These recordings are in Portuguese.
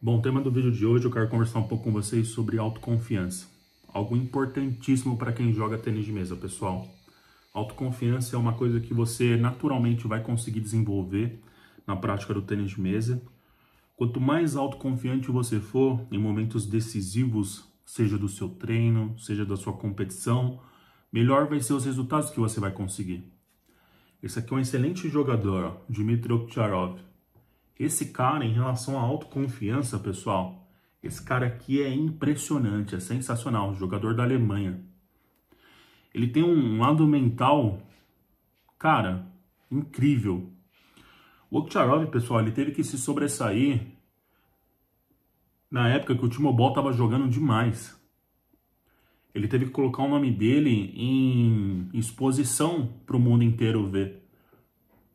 Bom, o tema do vídeo de hoje eu quero conversar um pouco com vocês sobre autoconfiança. Algo importantíssimo para quem joga tênis de mesa, pessoal. Autoconfiança é uma coisa que você naturalmente vai conseguir desenvolver na prática do tênis de mesa. Quanto mais autoconfiante você for em momentos decisivos, seja do seu treino, seja da sua competição, melhor vai ser os resultados que você vai conseguir. Esse aqui é um excelente jogador, Dmitry Ovcharov. Esse cara, em relação à autoconfiança, pessoal, esse cara aqui é impressionante, é sensacional, jogador da Alemanha. Ele tem um lado mental, cara, incrível. O Okcharov, pessoal, ele teve que se sobressair na época que o Timo Boll estava jogando demais. Ele teve que colocar o nome dele em exposição para o mundo inteiro ver.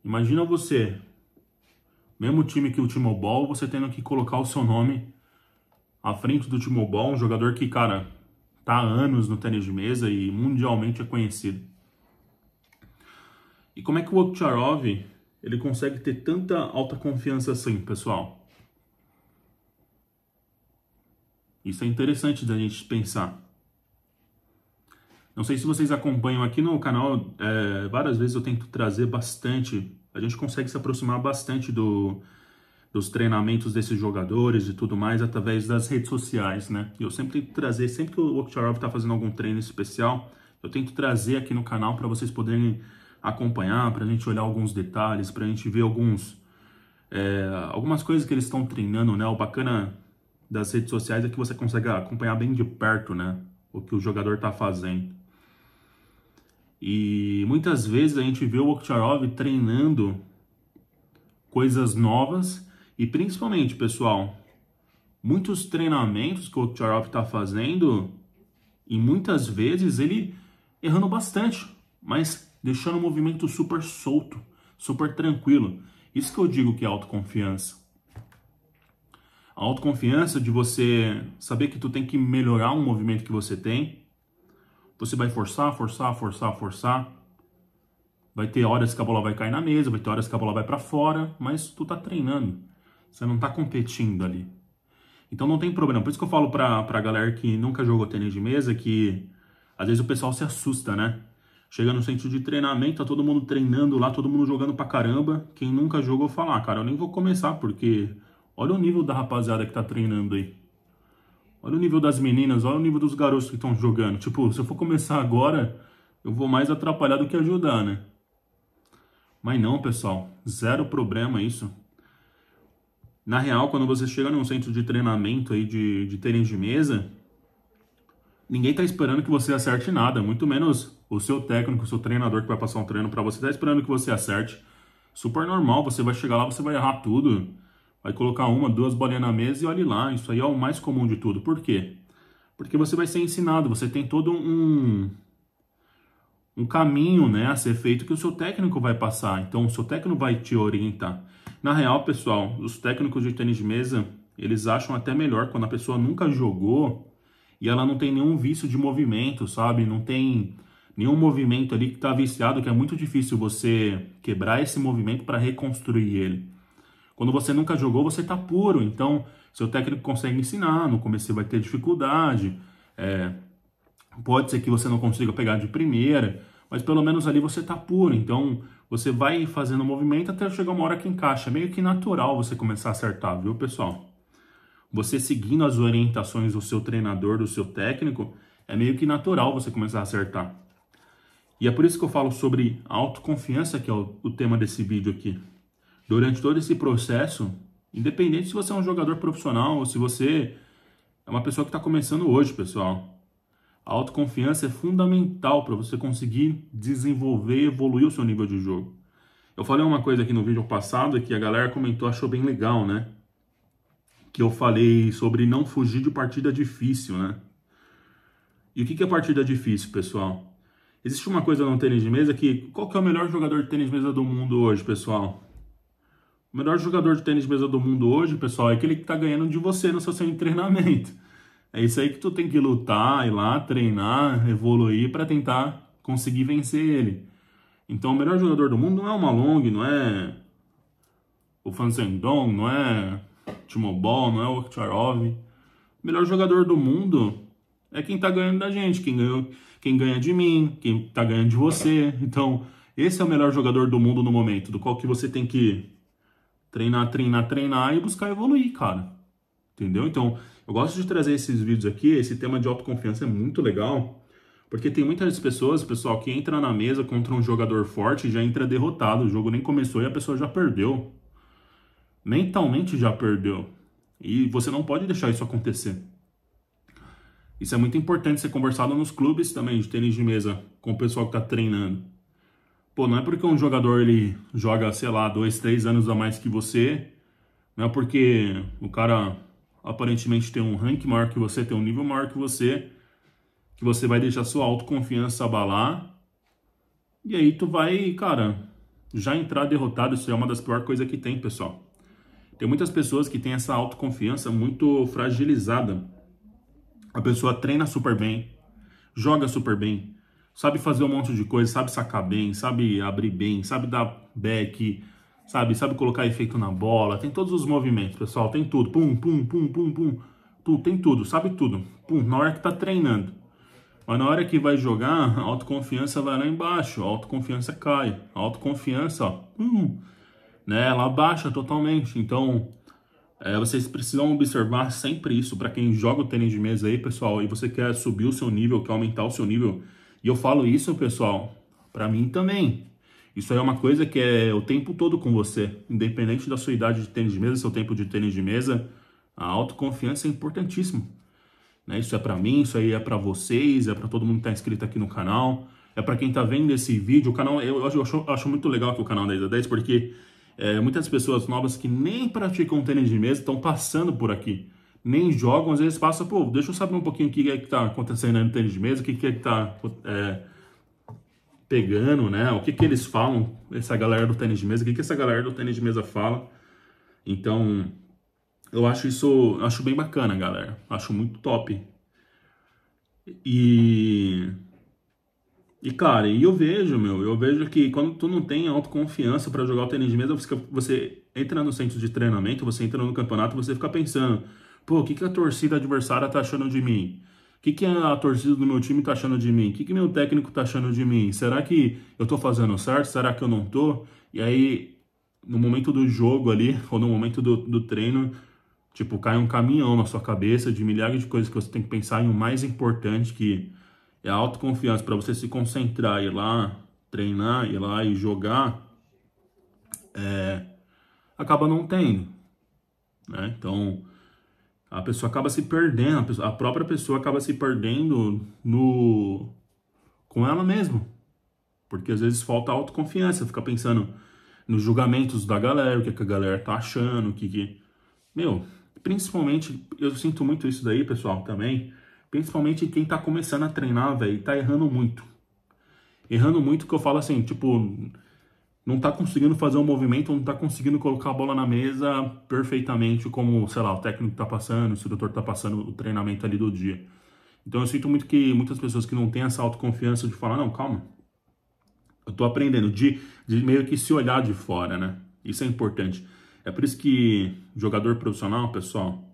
Imagina você mesmo time que o Timobol, você tendo que colocar o seu nome à frente do Timobol, um jogador que, cara, tá há anos no tênis de mesa e mundialmente é conhecido. E como é que o Okcharov, ele consegue ter tanta alta confiança assim, pessoal? Isso é interessante da gente pensar. Não sei se vocês acompanham aqui no canal, é, várias vezes eu tento trazer bastante a gente consegue se aproximar bastante do, dos treinamentos desses jogadores e tudo mais através das redes sociais, né? E eu sempre trazer, sempre que o Okcharov está fazendo algum treino especial, eu tento trazer aqui no canal para vocês poderem acompanhar, para a gente olhar alguns detalhes, para a gente ver alguns é, algumas coisas que eles estão treinando, né? O bacana das redes sociais é que você consegue acompanhar bem de perto, né? O que o jogador está fazendo. E muitas vezes a gente vê o Okcharov treinando coisas novas e principalmente, pessoal, muitos treinamentos que o Okcharov está fazendo e muitas vezes ele errando bastante, mas deixando o movimento super solto, super tranquilo. Isso que eu digo que é autoconfiança. A autoconfiança de você saber que tu tem que melhorar um movimento que você tem, você vai forçar, forçar, forçar, forçar. Vai ter horas que a bola vai cair na mesa, vai ter horas que a bola vai para fora, mas tu tá treinando. Você não tá competindo ali. Então não tem problema. Por isso que eu falo pra, pra galera que nunca jogou tênis de mesa que às vezes o pessoal se assusta, né? Chega no centro de treinamento, tá todo mundo treinando lá, todo mundo jogando pra caramba. Quem nunca jogou falar, ah, cara, eu nem vou começar porque olha o nível da rapaziada que tá treinando aí. Olha o nível das meninas, olha o nível dos garotos que estão jogando. Tipo, se eu for começar agora, eu vou mais atrapalhar do que ajudar, né? Mas não, pessoal. Zero problema isso. Na real, quando você chega num centro de treinamento aí de, de tênis de mesa, ninguém tá esperando que você acerte nada, muito menos o seu técnico, o seu treinador que vai passar um treino para você, tá esperando que você acerte. Super normal, você vai chegar lá, você vai errar tudo vai colocar uma, duas bolinhas na mesa e olhe lá. Isso aí é o mais comum de tudo. Por quê? Porque você vai ser ensinado, você tem todo um, um caminho né, a ser feito que o seu técnico vai passar. Então, o seu técnico vai te orientar. Na real, pessoal, os técnicos de tênis de mesa, eles acham até melhor quando a pessoa nunca jogou e ela não tem nenhum vício de movimento, sabe? Não tem nenhum movimento ali que está viciado, que é muito difícil você quebrar esse movimento para reconstruir ele. Quando você nunca jogou, você está puro. Então, seu técnico consegue ensinar, no começo vai ter dificuldade. É, pode ser que você não consiga pegar de primeira, mas pelo menos ali você está puro. Então, você vai fazendo movimento até chegar uma hora que encaixa. É meio que natural você começar a acertar, viu, pessoal? Você seguindo as orientações do seu treinador, do seu técnico, é meio que natural você começar a acertar. E é por isso que eu falo sobre autoconfiança, que é o, o tema desse vídeo aqui durante todo esse processo, independente se você é um jogador profissional ou se você é uma pessoa que está começando hoje, pessoal. A autoconfiança é fundamental para você conseguir desenvolver e evoluir o seu nível de jogo. Eu falei uma coisa aqui no vídeo passado que a galera comentou, achou bem legal, né? Que eu falei sobre não fugir de partida difícil, né? E o que é partida difícil, pessoal? Existe uma coisa no tênis de mesa que... Qual que é o melhor jogador de tênis de mesa do mundo hoje, pessoal? O melhor jogador de tênis de mesa do mundo hoje, pessoal, é aquele que está ganhando de você no seu, treinamento. É isso aí que tu tem que lutar, ir lá, treinar, evoluir para tentar conseguir vencer ele. Então, o melhor jogador do mundo não é o Malong, não é o Fan Sendong, não é Timo Ball, não é o Okcharov. O melhor jogador do mundo é quem está ganhando da gente, quem, ganhou, quem ganha de mim, quem está ganhando de você. Então, esse é o melhor jogador do mundo no momento, do qual que você tem que treinar, treinar, treinar e buscar evoluir, cara. Entendeu? Então, eu gosto de trazer esses vídeos aqui, esse tema de autoconfiança é muito legal, porque tem muitas pessoas, pessoal, que entra na mesa contra um jogador forte e já entra derrotado, o jogo nem começou e a pessoa já perdeu. Mentalmente já perdeu. E você não pode deixar isso acontecer. Isso é muito importante ser conversado nos clubes também de tênis de mesa com o pessoal que está treinando. Pô, não é porque um jogador ele joga, sei lá, dois, três anos a mais que você, não é porque o cara aparentemente tem um rank maior que você, tem um nível maior que você, que você vai deixar sua autoconfiança abalar. E aí tu vai, cara, já entrar derrotado, isso é uma das piores coisas que tem, pessoal. Tem muitas pessoas que têm essa autoconfiança muito fragilizada. A pessoa treina super bem, joga super bem, sabe fazer um monte de coisa, sabe sacar bem, sabe abrir bem, sabe dar back, sabe, sabe colocar efeito na bola, tem todos os movimentos, pessoal, tem tudo, pum, pum, pum, pum, pum, tu, tem tudo, sabe tudo, pum, na hora que tá treinando. Mas na hora que vai jogar, a autoconfiança vai lá embaixo, a autoconfiança cai, a autoconfiança, ó, né, ela baixa totalmente, então... É, vocês precisam observar sempre isso para quem joga o tênis de mesa aí, pessoal, e você quer subir o seu nível, quer aumentar o seu nível, e eu falo isso, pessoal, para mim também. Isso aí é uma coisa que é o tempo todo com você, independente da sua idade de tênis de mesa, seu tempo de tênis de mesa, a autoconfiança é importantíssimo. Né? Isso é para mim, isso aí é para vocês, é para todo mundo que está inscrito aqui no canal, é para quem está vendo esse vídeo. O canal, eu, acho, eu acho, muito legal que o canal 10 a 10, porque é, muitas pessoas novas que nem praticam tênis de mesa estão passando por aqui nem jogam, às vezes passa, pô, deixa eu saber um pouquinho o que é que tá acontecendo aí no tênis de mesa, o que é que tá é, pegando, né? O que que eles falam, essa galera do tênis de mesa, o que que essa galera do tênis de mesa fala. Então, eu acho isso, eu acho bem bacana, galera. Acho muito top. E e cara, e eu vejo, meu, eu vejo que quando tu não tem autoconfiança para jogar o tênis de mesa, você, você entra no centro de treinamento, você entra no campeonato, você fica pensando, Pô, o que, que a torcida adversária tá achando de mim? O que, que a torcida do meu time tá achando de mim? O que, que meu técnico tá achando de mim? Será que eu tô fazendo certo? Será que eu não tô? E aí, no momento do jogo ali, ou no momento do, do treino, tipo, cai um caminhão na sua cabeça de milhares de coisas que você tem que pensar em o mais importante, que é a autoconfiança, para você se concentrar, ir lá treinar, ir lá e jogar, é, acaba não tendo. Né? Então, a pessoa acaba se perdendo, a, pessoa, a, própria pessoa acaba se perdendo no com ela mesma. Porque às vezes falta autoconfiança, fica pensando nos julgamentos da galera, o que, é que a galera tá achando, o que, que. Meu, principalmente, eu sinto muito isso daí, pessoal, também. Principalmente quem tá começando a treinar, velho, tá errando muito. Errando muito que eu falo assim, tipo, não está conseguindo fazer um movimento, não está conseguindo colocar a bola na mesa perfeitamente como, sei lá, o técnico está passando, o instrutor está passando o treinamento ali do dia. Então eu sinto muito que muitas pessoas que não têm essa autoconfiança de falar, não, calma, eu estou aprendendo, de, de meio que se olhar de fora, né? Isso é importante. É por isso que jogador profissional, pessoal,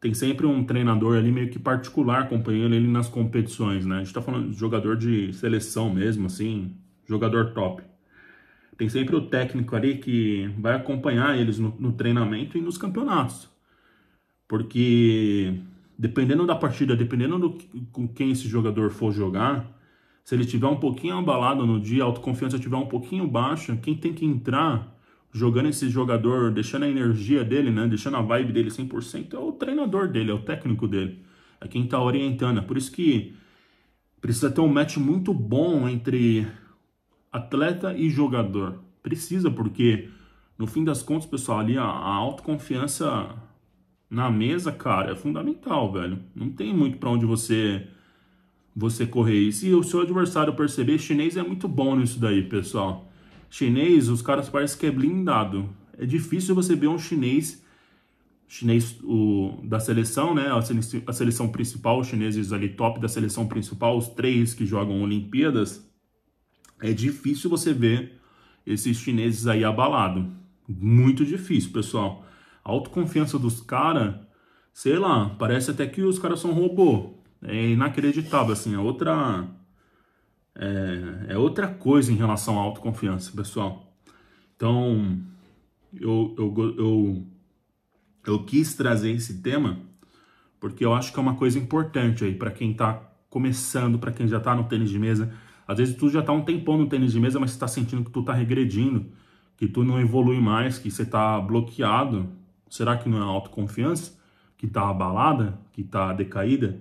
tem sempre um treinador ali meio que particular acompanhando ele nas competições, né? A gente tá falando de jogador de seleção mesmo, assim, jogador top. Tem sempre o técnico ali que vai acompanhar eles no, no treinamento e nos campeonatos. Porque dependendo da partida, dependendo do, com quem esse jogador for jogar, se ele tiver um pouquinho abalado no dia, a autoconfiança tiver um pouquinho baixa, quem tem que entrar jogando esse jogador, deixando a energia dele, né, deixando a vibe dele 100%, é o treinador dele, é o técnico dele. É quem está orientando. É por isso que precisa ter um match muito bom entre atleta e jogador. Precisa, porque no fim das contas, pessoal, ali a, a autoconfiança na mesa, cara, é fundamental, velho. Não tem muito para onde você você correr. E se o seu adversário perceber, chinês é muito bom nisso daí, pessoal. Chinês, os caras parecem que é blindado. É difícil você ver um chinês chinês o, da seleção, né? A seleção, a seleção principal, os chineses ali top da seleção principal, os três que jogam Olimpíadas, é difícil você ver esses chineses aí abalado. Muito difícil, pessoal. A autoconfiança dos caras, sei lá, parece até que os caras são robô. É inacreditável, assim, é outra... É, é outra coisa em relação à autoconfiança, pessoal. Então, eu, eu, eu, eu quis trazer esse tema porque eu acho que é uma coisa importante aí para quem está começando, para quem já está no tênis de mesa, às vezes tu já tá um tempão no tênis de mesa, mas você tá sentindo que tu tá regredindo, que tu não evolui mais, que você tá bloqueado. Será que não é a autoconfiança que tá abalada, que tá decaída?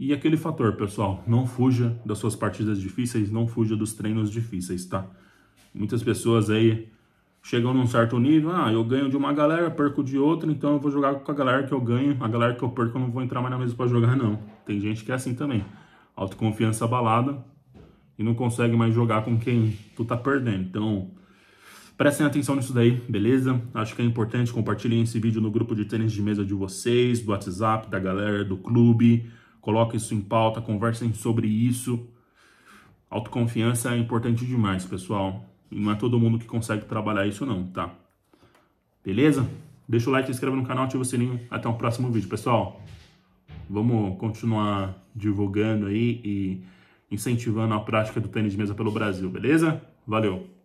E aquele fator, pessoal, não fuja das suas partidas difíceis, não fuja dos treinos difíceis, tá? Muitas pessoas aí chegam num certo nível, ah, eu ganho de uma galera, perco de outra, então eu vou jogar com a galera que eu ganho, a galera que eu perco eu não vou entrar mais na mesa para jogar não. Tem gente que é assim também. Autoconfiança abalada, e não consegue mais jogar com quem tu tá perdendo. Então, prestem atenção nisso daí, beleza? Acho que é importante, compartilhem esse vídeo no grupo de tênis de mesa de vocês, do WhatsApp, da galera, do clube. Coloquem isso em pauta, conversem sobre isso. Autoconfiança é importante demais, pessoal. E não é todo mundo que consegue trabalhar isso não, tá? Beleza? Deixa o like, se inscreva no canal, ativa o sininho. Até o próximo vídeo, pessoal. Vamos continuar divulgando aí e incentivando a prática do tênis de mesa pelo Brasil, beleza? Valeu!